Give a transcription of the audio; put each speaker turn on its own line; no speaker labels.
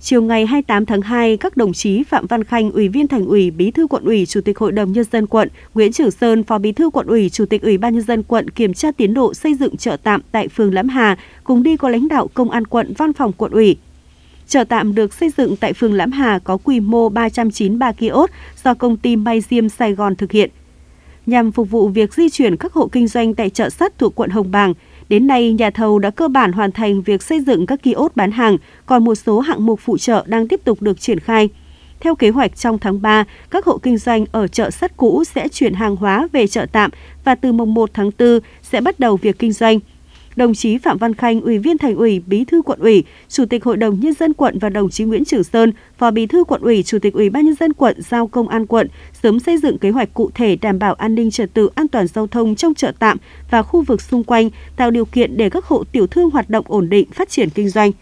Chiều ngày 28 tháng 2, các đồng chí Phạm Văn Khanh, Ủy viên Thành ủy, Bí thư Quận ủy, Chủ tịch Hội đồng nhân dân quận, Nguyễn Trường Sơn, Phó Bí thư Quận ủy, Chủ tịch Ủy ban nhân dân quận kiểm tra tiến độ xây dựng chợ tạm tại phường Lãm Hà, cùng đi có lãnh đạo Công an quận, Văn phòng Quận ủy. Chợ tạm được xây dựng tại phường Lãm Hà có quy mô 393 kiosk do công ty May Diêm Sài Gòn thực hiện nhằm phục vụ việc di chuyển các hộ kinh doanh tại chợ sắt thuộc quận Hồng Bàng – Đến nay, nhà thầu đã cơ bản hoàn thành việc xây dựng các kiosk bán hàng, còn một số hạng mục phụ trợ đang tiếp tục được triển khai. Theo kế hoạch trong tháng 3, các hộ kinh doanh ở chợ sắt cũ sẽ chuyển hàng hóa về chợ tạm và từ mùng 1 tháng 4 sẽ bắt đầu việc kinh doanh đồng chí Phạm Văn Khanh, Ủy viên Thành ủy, Bí thư quận ủy, Chủ tịch Hội đồng nhân dân quận và đồng chí Nguyễn Trường Sơn, Phó Bí thư quận ủy, Chủ tịch Ủy ban nhân dân quận giao công an quận sớm xây dựng kế hoạch cụ thể đảm bảo an ninh trật tự, an toàn giao thông trong chợ tạm và khu vực xung quanh, tạo điều kiện để các hộ tiểu thương hoạt động ổn định, phát triển kinh doanh.